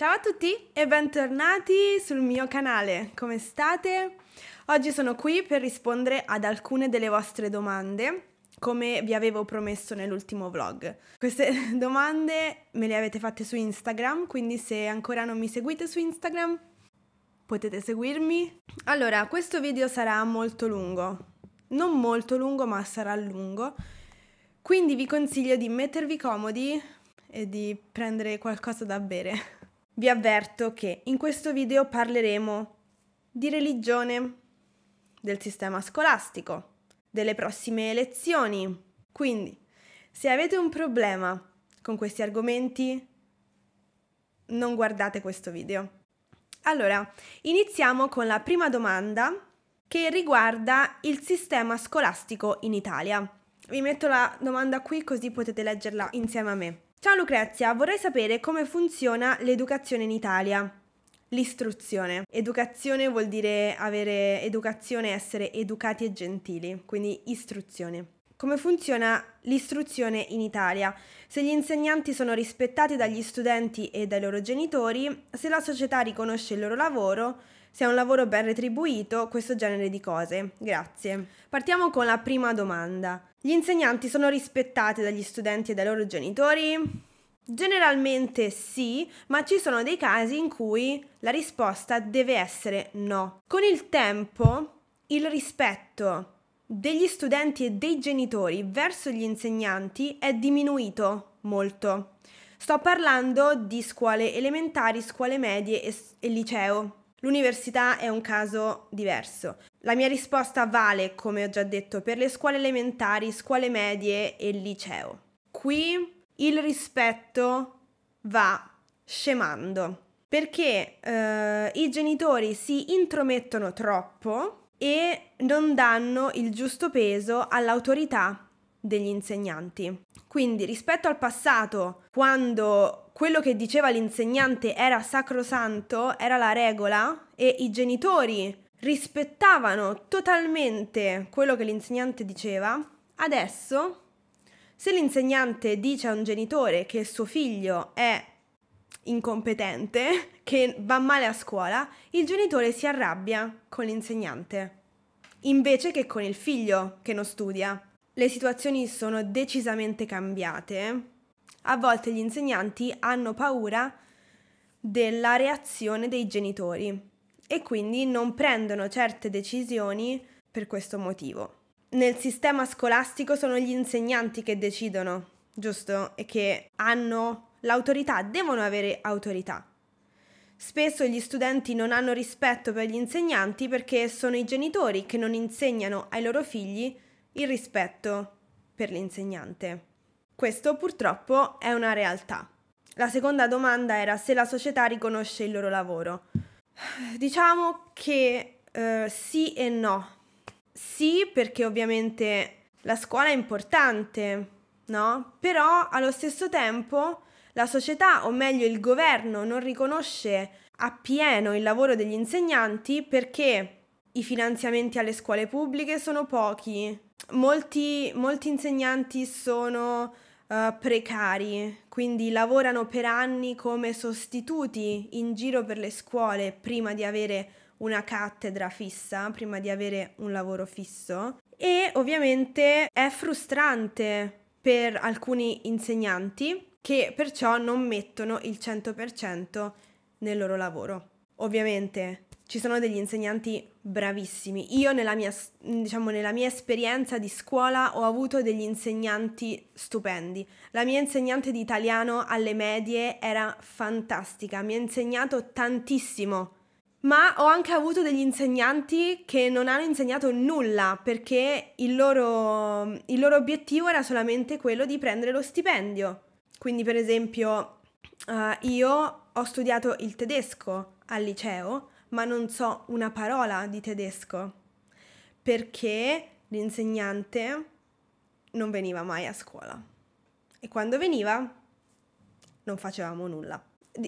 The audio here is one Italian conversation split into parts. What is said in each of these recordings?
Ciao a tutti e bentornati sul mio canale, come state? Oggi sono qui per rispondere ad alcune delle vostre domande, come vi avevo promesso nell'ultimo vlog. Queste domande me le avete fatte su Instagram, quindi se ancora non mi seguite su Instagram potete seguirmi. Allora, questo video sarà molto lungo, non molto lungo ma sarà lungo, quindi vi consiglio di mettervi comodi e di prendere qualcosa da bere vi avverto che in questo video parleremo di religione, del sistema scolastico, delle prossime elezioni. Quindi, se avete un problema con questi argomenti, non guardate questo video. Allora, iniziamo con la prima domanda che riguarda il sistema scolastico in Italia. Vi metto la domanda qui così potete leggerla insieme a me. Ciao Lucrezia, vorrei sapere come funziona l'educazione in Italia. L'istruzione. Educazione vuol dire avere educazione, essere educati e gentili, quindi istruzione come funziona l'istruzione in Italia, se gli insegnanti sono rispettati dagli studenti e dai loro genitori, se la società riconosce il loro lavoro, se è un lavoro ben retribuito, questo genere di cose. Grazie. Partiamo con la prima domanda. Gli insegnanti sono rispettati dagli studenti e dai loro genitori? Generalmente sì, ma ci sono dei casi in cui la risposta deve essere no. Con il tempo, il rispetto degli studenti e dei genitori verso gli insegnanti è diminuito molto. Sto parlando di scuole elementari, scuole medie e, e liceo. L'università è un caso diverso. La mia risposta vale, come ho già detto, per le scuole elementari, scuole medie e liceo. Qui il rispetto va scemando perché eh, i genitori si intromettono troppo e non danno il giusto peso all'autorità degli insegnanti. Quindi rispetto al passato, quando quello che diceva l'insegnante era sacrosanto, era la regola e i genitori rispettavano totalmente quello che l'insegnante diceva, adesso se l'insegnante dice a un genitore che suo figlio è incompetente che va male a scuola, il genitore si arrabbia con l'insegnante, invece che con il figlio che non studia. Le situazioni sono decisamente cambiate. A volte gli insegnanti hanno paura della reazione dei genitori e quindi non prendono certe decisioni per questo motivo. Nel sistema scolastico sono gli insegnanti che decidono, giusto? E che hanno L'autorità devono avere autorità. Spesso gli studenti non hanno rispetto per gli insegnanti perché sono i genitori che non insegnano ai loro figli il rispetto per l'insegnante. Questo purtroppo è una realtà. La seconda domanda era se la società riconosce il loro lavoro. Diciamo che eh, sì e no. Sì perché ovviamente la scuola è importante, no? Però allo stesso tempo la società, o meglio il governo, non riconosce appieno il lavoro degli insegnanti perché i finanziamenti alle scuole pubbliche sono pochi, molti, molti insegnanti sono uh, precari, quindi lavorano per anni come sostituti in giro per le scuole prima di avere una cattedra fissa, prima di avere un lavoro fisso e ovviamente è frustrante per alcuni insegnanti che perciò non mettono il 100% nel loro lavoro. Ovviamente ci sono degli insegnanti bravissimi. Io nella mia, diciamo, nella mia esperienza di scuola ho avuto degli insegnanti stupendi. La mia insegnante di italiano alle medie era fantastica, mi ha insegnato tantissimo. Ma ho anche avuto degli insegnanti che non hanno insegnato nulla perché il loro, il loro obiettivo era solamente quello di prendere lo stipendio. Quindi per esempio uh, io ho studiato il tedesco al liceo, ma non so una parola di tedesco perché l'insegnante non veniva mai a scuola e quando veniva non facevamo nulla.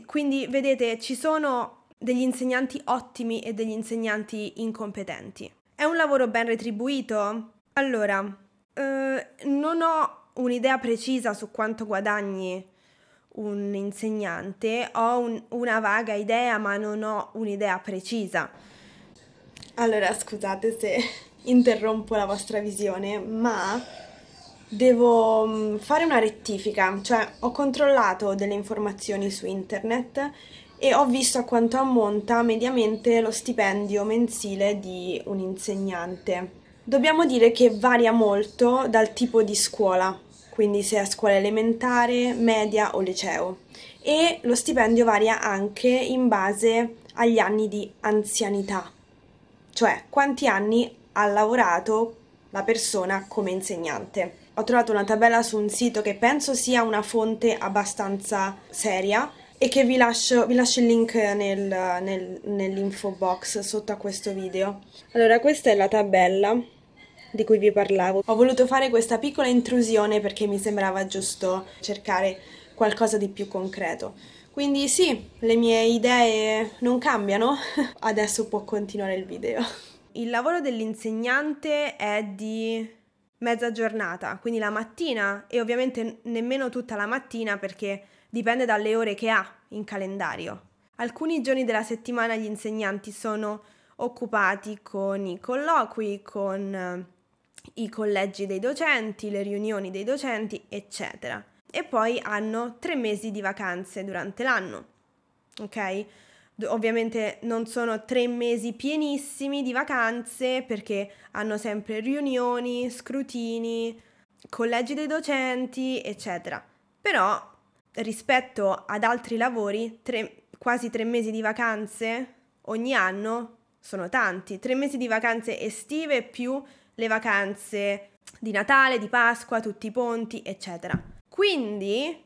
Quindi vedete, ci sono degli insegnanti ottimi e degli insegnanti incompetenti. È un lavoro ben retribuito? Allora, eh, non ho un'idea precisa su quanto guadagni un insegnante, ho un, una vaga idea ma non ho un'idea precisa. Allora scusate se interrompo la vostra visione, ma devo mm, fare una rettifica, cioè ho controllato delle informazioni su internet e ho visto a quanto ammonta mediamente lo stipendio mensile di un insegnante. Dobbiamo dire che varia molto dal tipo di scuola, quindi se è scuola elementare, media o liceo, e lo stipendio varia anche in base agli anni di anzianità, cioè quanti anni ha lavorato la persona come insegnante. Ho trovato una tabella su un sito che penso sia una fonte abbastanza seria e che vi lascio, vi lascio il link nel, nel, nell'info box sotto a questo video. Allora questa è la tabella di cui vi parlavo. Ho voluto fare questa piccola intrusione perché mi sembrava giusto cercare qualcosa di più concreto. Quindi sì, le mie idee non cambiano, adesso può continuare il video. Il lavoro dell'insegnante è di mezza giornata, quindi la mattina e ovviamente nemmeno tutta la mattina perché dipende dalle ore che ha in calendario. Alcuni giorni della settimana gli insegnanti sono occupati con i colloqui, con eh, i collegi dei docenti, le riunioni dei docenti, eccetera. E poi hanno tre mesi di vacanze durante l'anno, ok? Ovviamente non sono tre mesi pienissimi di vacanze perché hanno sempre riunioni, scrutini, collegi dei docenti, eccetera. Però rispetto ad altri lavori, tre, quasi tre mesi di vacanze ogni anno sono tanti. Tre mesi di vacanze estive più le vacanze di Natale, di Pasqua, tutti i ponti, eccetera. Quindi,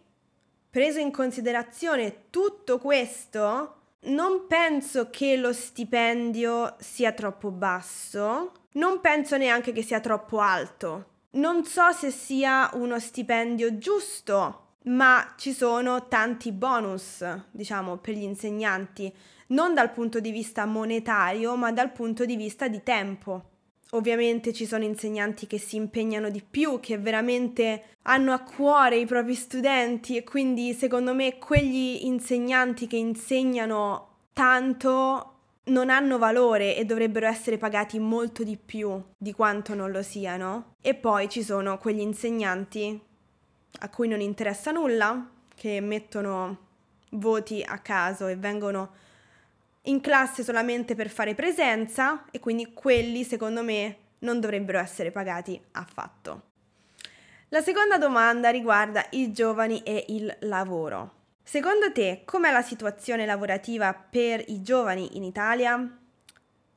preso in considerazione tutto questo, non penso che lo stipendio sia troppo basso, non penso neanche che sia troppo alto. Non so se sia uno stipendio giusto ma ci sono tanti bonus, diciamo, per gli insegnanti, non dal punto di vista monetario, ma dal punto di vista di tempo. Ovviamente ci sono insegnanti che si impegnano di più, che veramente hanno a cuore i propri studenti e quindi secondo me quegli insegnanti che insegnano tanto non hanno valore e dovrebbero essere pagati molto di più di quanto non lo siano. E poi ci sono quegli insegnanti a cui non interessa nulla, che mettono voti a caso e vengono in classe solamente per fare presenza e quindi quelli secondo me non dovrebbero essere pagati affatto. La seconda domanda riguarda i giovani e il lavoro. Secondo te com'è la situazione lavorativa per i giovani in Italia?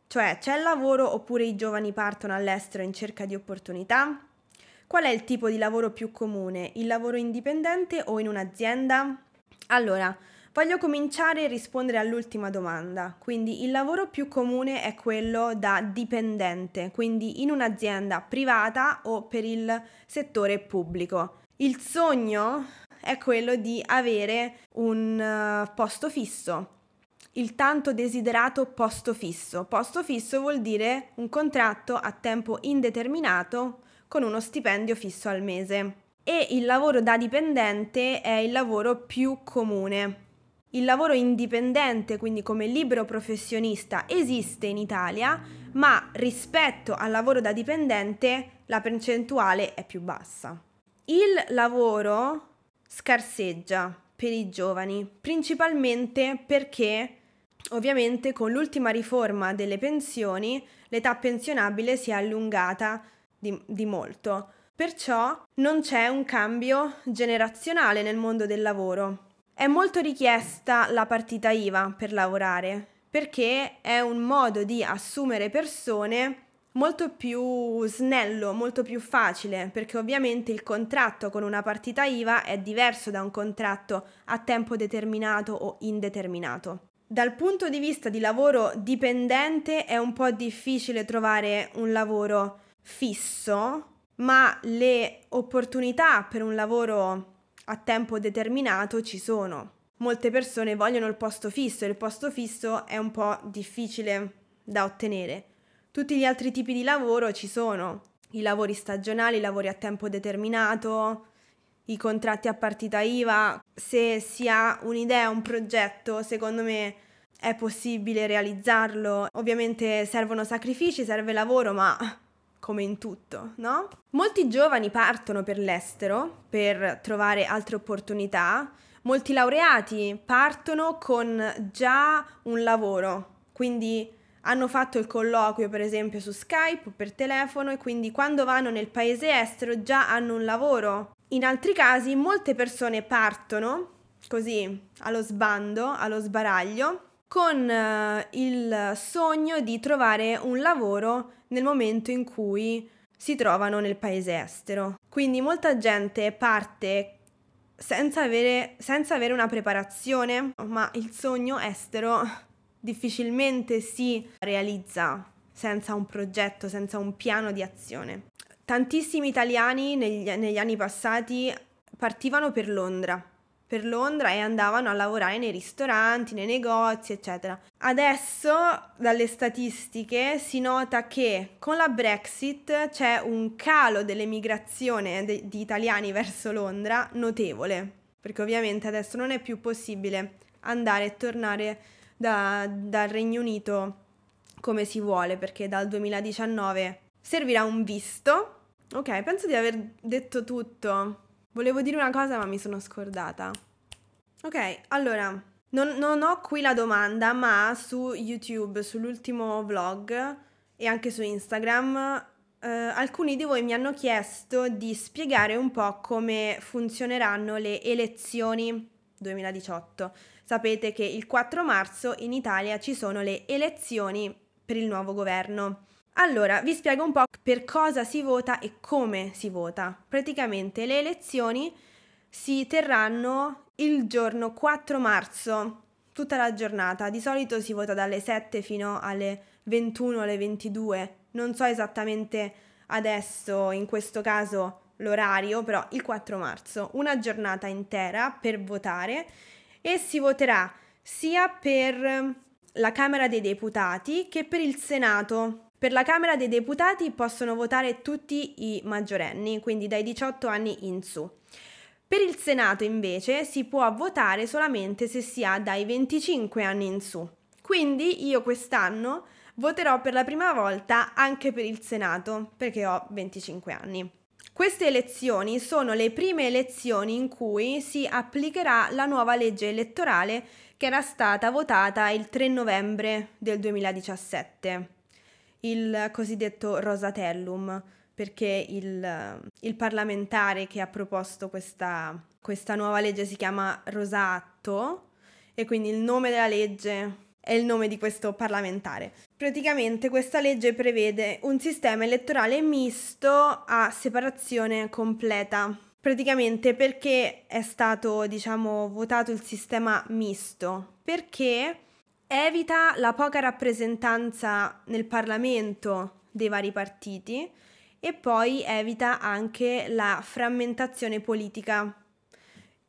Cioè c'è lavoro oppure i giovani partono all'estero in cerca di opportunità? Qual è il tipo di lavoro più comune? Il lavoro indipendente o in un'azienda? Allora, voglio cominciare a rispondere all'ultima domanda. Quindi il lavoro più comune è quello da dipendente, quindi in un'azienda privata o per il settore pubblico. Il sogno è quello di avere un eh, posto fisso, il tanto desiderato posto fisso. Posto fisso vuol dire un contratto a tempo indeterminato con uno stipendio fisso al mese. E il lavoro da dipendente è il lavoro più comune. Il lavoro indipendente, quindi come libero professionista, esiste in Italia, ma rispetto al lavoro da dipendente la percentuale è più bassa. Il lavoro scarseggia per i giovani, principalmente perché ovviamente con l'ultima riforma delle pensioni l'età pensionabile si è allungata di, di molto. Perciò non c'è un cambio generazionale nel mondo del lavoro. È molto richiesta la partita IVA per lavorare, perché è un modo di assumere persone molto più snello, molto più facile, perché ovviamente il contratto con una partita IVA è diverso da un contratto a tempo determinato o indeterminato. Dal punto di vista di lavoro dipendente è un po' difficile trovare un lavoro fisso, ma le opportunità per un lavoro a tempo determinato ci sono. Molte persone vogliono il posto fisso e il posto fisso è un po' difficile da ottenere. Tutti gli altri tipi di lavoro ci sono, i lavori stagionali, i lavori a tempo determinato, i contratti a partita IVA. Se si ha un'idea, un progetto, secondo me è possibile realizzarlo. Ovviamente servono sacrifici, serve lavoro, ma come in tutto, no? Molti giovani partono per l'estero per trovare altre opportunità, molti laureati partono con già un lavoro, quindi hanno fatto il colloquio per esempio su Skype o per telefono e quindi quando vanno nel paese estero già hanno un lavoro. In altri casi molte persone partono così allo sbando, allo sbaraglio con eh, il sogno di trovare un lavoro nel momento in cui si trovano nel paese estero. Quindi molta gente parte senza avere, senza avere una preparazione, ma il sogno estero difficilmente si realizza senza un progetto, senza un piano di azione. Tantissimi italiani negli, negli anni passati partivano per Londra per Londra e andavano a lavorare nei ristoranti, nei negozi, eccetera. Adesso dalle statistiche si nota che con la Brexit c'è un calo dell'emigrazione de- di italiani verso Londra notevole, perché ovviamente adesso non è più possibile andare e tornare da, dal Regno Unito come si vuole, perché dal 2019 servirà un visto. Ok, penso di aver detto tutto. Volevo dire una cosa ma mi sono scordata. Ok, allora, non, non ho qui la domanda, ma su YouTube, sull'ultimo vlog e anche su Instagram, eh, alcuni di voi mi hanno chiesto di spiegare un po' come funzioneranno le elezioni 2018. Sapete che il 4 marzo in Italia ci sono le elezioni per il nuovo governo. Allora, vi spiego un po' per cosa si vota e come si vota. Praticamente le elezioni si terranno il giorno 4 marzo, tutta la giornata. Di solito si vota dalle 7 fino alle 21, alle 22. Non so esattamente adesso, in questo caso, l'orario, però il 4 marzo, una giornata intera per votare e si voterà sia per la Camera dei Deputati che per il Senato per la Camera dei Deputati possono votare tutti i maggiorenni, quindi dai 18 anni in su. Per il Senato invece si può votare solamente se si ha dai 25 anni in su. Quindi io quest'anno voterò per la prima volta anche per il Senato, perché ho 25 anni. Queste elezioni sono le prime elezioni in cui si applicherà la nuova legge elettorale che era stata votata il 3 novembre del 2017 il cosiddetto Rosatellum, perché il, il parlamentare che ha proposto questa, questa nuova legge si chiama Rosatto e quindi il nome della legge è il nome di questo parlamentare. Praticamente questa legge prevede un sistema elettorale misto a separazione completa. Praticamente perché è stato, diciamo, votato il sistema misto? Perché evita la poca rappresentanza nel Parlamento dei vari partiti e poi evita anche la frammentazione politica,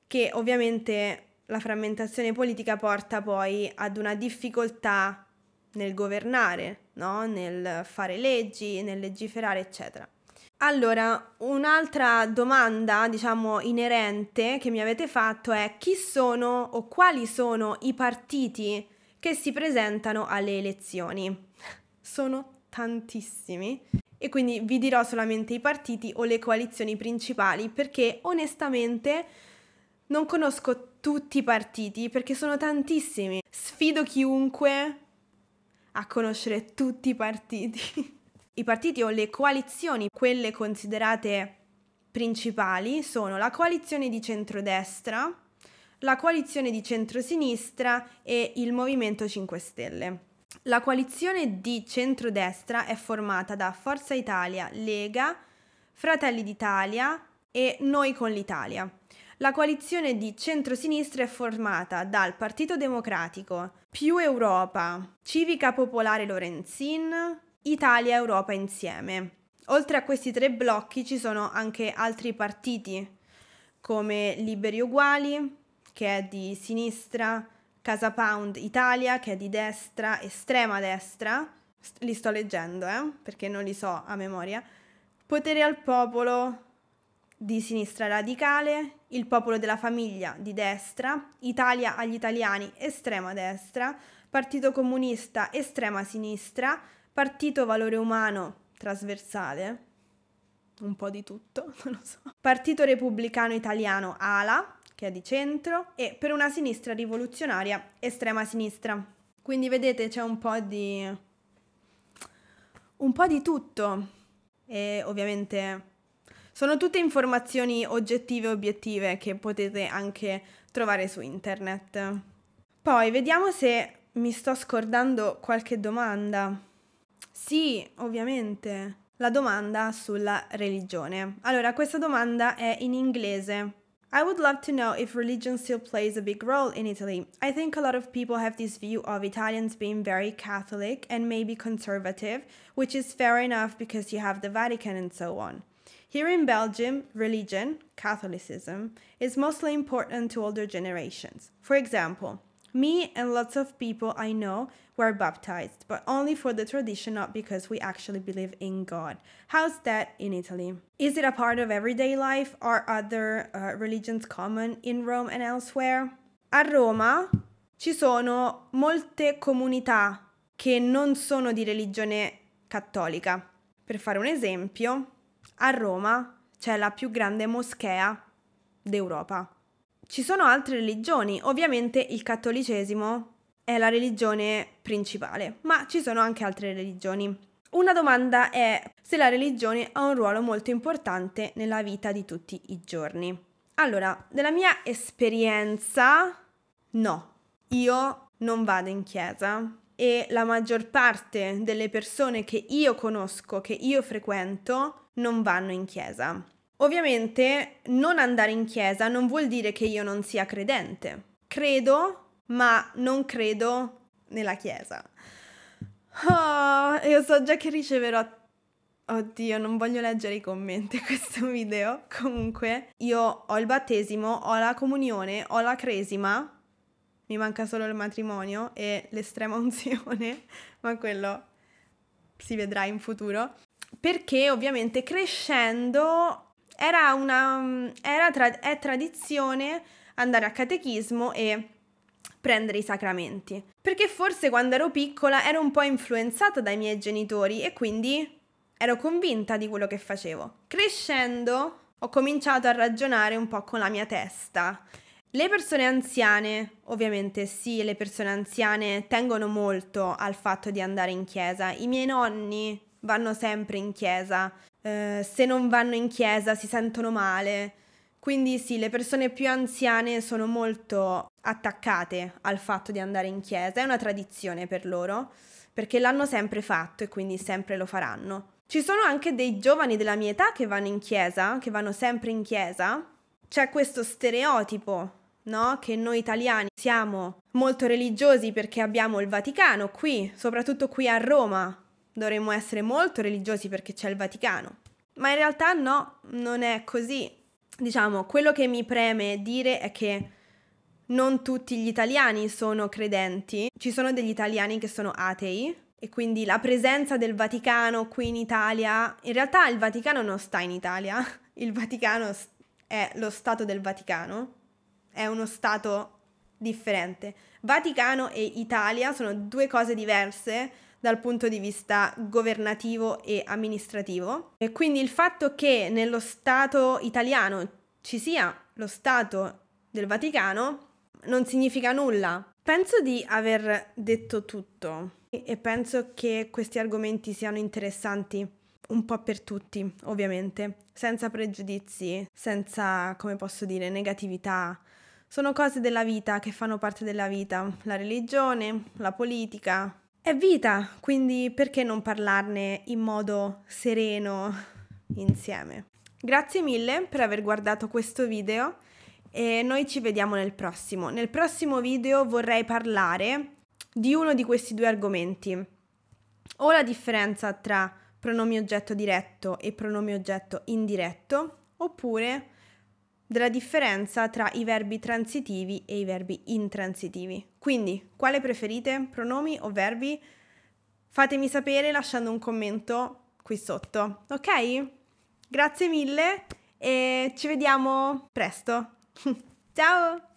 che ovviamente la frammentazione politica porta poi ad una difficoltà nel governare, no? nel fare leggi, nel legiferare, eccetera. Allora, un'altra domanda, diciamo, inerente che mi avete fatto è chi sono o quali sono i partiti che si presentano alle elezioni. Sono tantissimi e quindi vi dirò solamente i partiti o le coalizioni principali perché onestamente non conosco tutti i partiti perché sono tantissimi. Sfido chiunque a conoscere tutti i partiti. I partiti o le coalizioni, quelle considerate principali, sono la coalizione di centrodestra, la coalizione di centrosinistra e il Movimento 5 Stelle. La coalizione di centrodestra è formata da Forza Italia, Lega, Fratelli d'Italia e Noi con l'Italia. La coalizione di centrosinistra è formata dal Partito Democratico, Più Europa, Civica Popolare Lorenzin, Italia Europa Insieme. Oltre a questi tre blocchi ci sono anche altri partiti come Liberi Uguali, che è di sinistra, Casa Pound Italia, che è di destra, estrema destra, li sto leggendo, eh, perché non li so a memoria, Potere al Popolo di sinistra radicale, Il Popolo della Famiglia di destra, Italia agli italiani, estrema destra, Partito Comunista, estrema sinistra, Partito Valore Umano, trasversale, un po' di tutto, non lo so, Partito Repubblicano Italiano, ALA, che è di centro, e per una sinistra rivoluzionaria estrema sinistra. Quindi vedete c'è un po' di... un po' di tutto. E ovviamente sono tutte informazioni oggettive e obiettive che potete anche trovare su internet. Poi vediamo se mi sto scordando qualche domanda. Sì, ovviamente. La domanda sulla religione. Allora, questa domanda è in inglese I would love to know if religion still plays a big role in Italy. I think a lot of people have this view of Italians being very Catholic and maybe conservative, which is fair enough because you have the Vatican and so on. Here in Belgium, religion, Catholicism, is mostly important to older generations. For example, me and lots of people I know were baptized, but only for the tradition, not because we actually believe in God. How's that in Italy? Is it a part of everyday life? Are other uh, religions common in Rome and elsewhere? A Roma ci sono molte comunità che non sono di religione cattolica. Per fare un esempio, a Roma c'è la più grande moschea d'Europa. Ci sono altre religioni, ovviamente il cattolicesimo è la religione principale, ma ci sono anche altre religioni. Una domanda è se la religione ha un ruolo molto importante nella vita di tutti i giorni. Allora, nella mia esperienza, no, io non vado in chiesa e la maggior parte delle persone che io conosco, che io frequento, non vanno in chiesa. Ovviamente non andare in chiesa non vuol dire che io non sia credente. Credo, ma non credo nella chiesa. Oh, io so già che riceverò... Oddio, non voglio leggere i commenti a questo video. Comunque, io ho il battesimo, ho la comunione, ho la cresima. Mi manca solo il matrimonio e l'estrema unzione, ma quello si vedrà in futuro. Perché ovviamente crescendo era una, era tra, è tradizione andare a catechismo e prendere i sacramenti. Perché forse quando ero piccola ero un po' influenzata dai miei genitori e quindi ero convinta di quello che facevo. Crescendo ho cominciato a ragionare un po' con la mia testa. Le persone anziane, ovviamente sì, le persone anziane tengono molto al fatto di andare in chiesa. I miei nonni vanno sempre in chiesa, eh, se non vanno in chiesa si sentono male. Quindi sì, le persone più anziane sono molto attaccate al fatto di andare in chiesa, è una tradizione per loro, perché l'hanno sempre fatto e quindi sempre lo faranno. Ci sono anche dei giovani della mia età che vanno in chiesa, che vanno sempre in chiesa. C'è questo stereotipo, no? Che noi italiani siamo molto religiosi perché abbiamo il Vaticano qui, soprattutto qui a Roma, dovremmo essere molto religiosi perché c'è il Vaticano. Ma in realtà no, non è così. Diciamo, quello che mi preme dire è che non tutti gli italiani sono credenti, ci sono degli italiani che sono atei e quindi la presenza del Vaticano qui in Italia, in realtà il Vaticano non sta in Italia, il Vaticano è lo Stato del Vaticano, è uno Stato differente. Vaticano e Italia sono due cose diverse, dal punto di vista governativo e amministrativo. E quindi il fatto che nello Stato italiano ci sia lo Stato del Vaticano non significa nulla. Penso di aver detto tutto e penso che questi argomenti siano interessanti un po' per tutti, ovviamente, senza pregiudizi, senza, come posso dire, negatività. Sono cose della vita che fanno parte della vita, la religione, la politica, è vita, quindi perché non parlarne in modo sereno insieme? Grazie mille per aver guardato questo video e noi ci vediamo nel prossimo. Nel prossimo video vorrei parlare di uno di questi due argomenti, o la differenza tra pronomi oggetto diretto e pronomi oggetto indiretto, oppure della differenza tra i verbi transitivi e i verbi intransitivi. Quindi, quale preferite? Pronomi o verbi? Fatemi sapere lasciando un commento qui sotto, ok? Grazie mille e ci vediamo presto. Ciao!